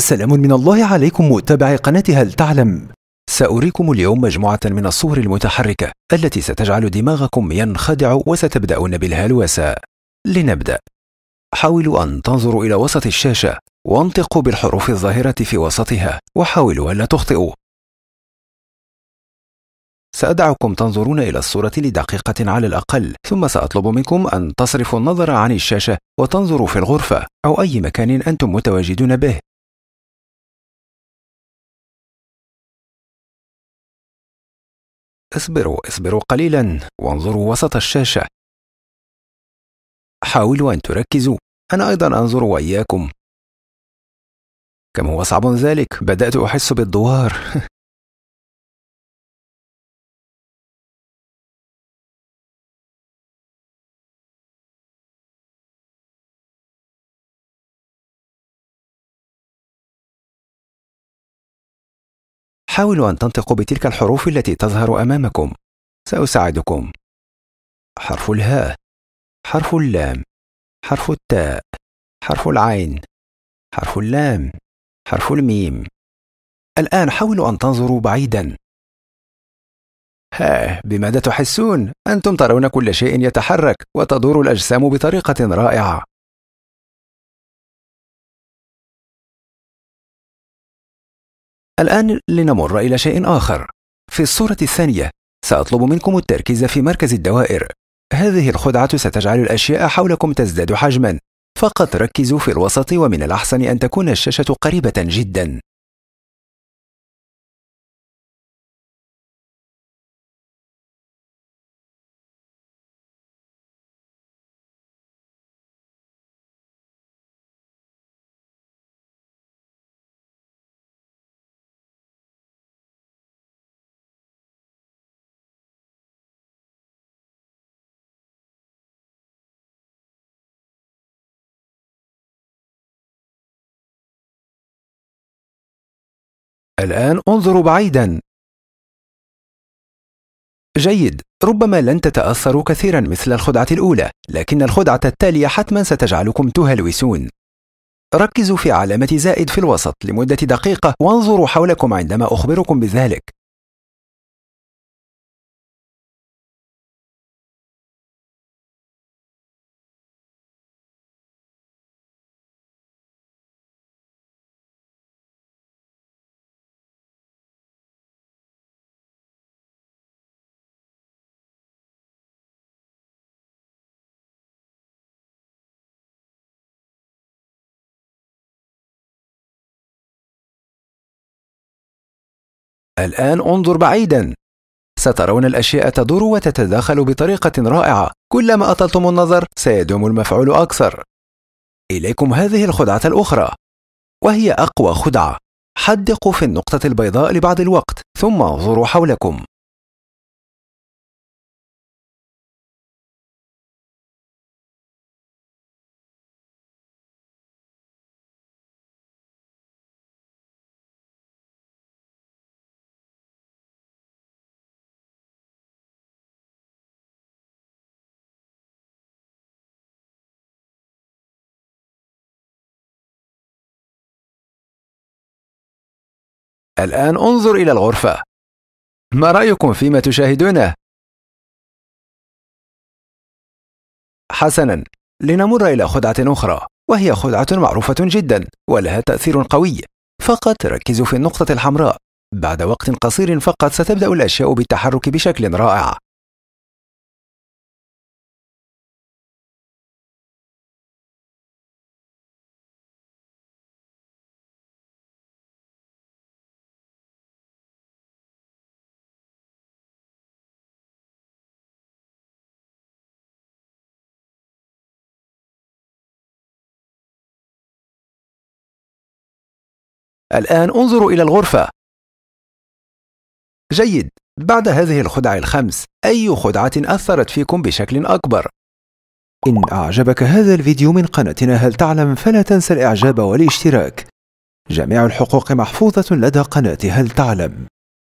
سلام من الله عليكم متابعي قناة هل تعلم سأريكم اليوم مجموعة من الصور المتحركة التي ستجعل دماغكم ينخدع وستبدأون بالهلوسة لنبدأ حاولوا أن تنظروا إلى وسط الشاشة وانطقوا بالحروف الظاهرة في وسطها وحاولوا ألا تخطئوا سأدعكم تنظرون إلى الصورة لدقيقة على الأقل ثم سأطلب منكم أن تصرفوا النظر عن الشاشة وتنظروا في الغرفة أو أي مكان أنتم متواجدون به اصبروا اصبروا قليلا وانظروا وسط الشاشة حاولوا أن تركزوا أنا أيضا أنظر وإياكم كم هو صعب ذلك بدأت أحس بالدوار حاولوا أن تنطقوا بتلك الحروف التي تظهر أمامكم سأساعدكم حرف الهاء حرف اللام حرف التاء حرف العين حرف اللام حرف الميم الآن حاولوا أن تنظروا بعيدا ها بماذا تحسون؟ أنتم ترون كل شيء يتحرك وتدور الأجسام بطريقة رائعة الآن لنمر إلى شيء آخر. في الصورة الثانية سأطلب منكم التركيز في مركز الدوائر. هذه الخدعة ستجعل الأشياء حولكم تزداد حجما. فقط ركزوا في الوسط ومن الأحسن أن تكون الشاشة قريبة جدا. الآن انظروا بعيدا. جيد، ربما لن تتأثروا كثيرا مثل الخدعة الأولى، لكن الخدعة التالية حتما ستجعلكم تهلوسون. ركزوا في علامة زائد في الوسط لمدة دقيقة وانظروا حولكم عندما أخبركم بذلك. الآن انظر بعيدا سترون الأشياء تدور وتتداخل بطريقة رائعة كلما أطلتم النظر سيدوم المفعول أكثر إليكم هذه الخدعة الأخرى وهي أقوى خدعة حدقوا في النقطة البيضاء لبعض الوقت ثم انظروا حولكم الآن انظر إلى الغرفة. ما رأيكم فيما تشاهدونه؟ حسنا، لنمر إلى خدعة أخرى، وهي خدعة معروفة جدا ولها تأثير قوي. فقط ركزوا في النقطة الحمراء. بعد وقت قصير فقط ستبدأ الأشياء بالتحرك بشكل رائع. الآن انظروا إلى الغرفة جيد بعد هذه الخدع الخمس أي خدعة أثرت فيكم بشكل أكبر؟ إن أعجبك هذا الفيديو من قناتنا هل تعلم فلا تنسى الإعجاب والاشتراك جميع الحقوق محفوظة لدى قناة هل تعلم